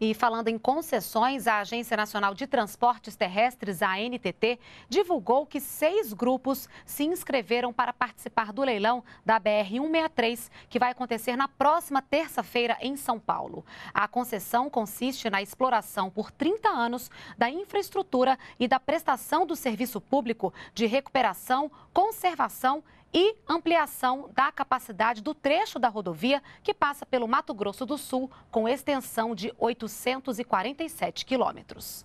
E falando em concessões, a Agência Nacional de Transportes Terrestres, a ANTT, divulgou que seis grupos se inscreveram para participar do leilão da BR-163, que vai acontecer na próxima terça-feira em São Paulo. A concessão consiste na exploração por 30 anos da infraestrutura e da prestação do serviço público de recuperação, conservação e ampliação da capacidade do trecho da rodovia que passa pelo Mato Grosso do Sul, com extensão de 847 quilômetros.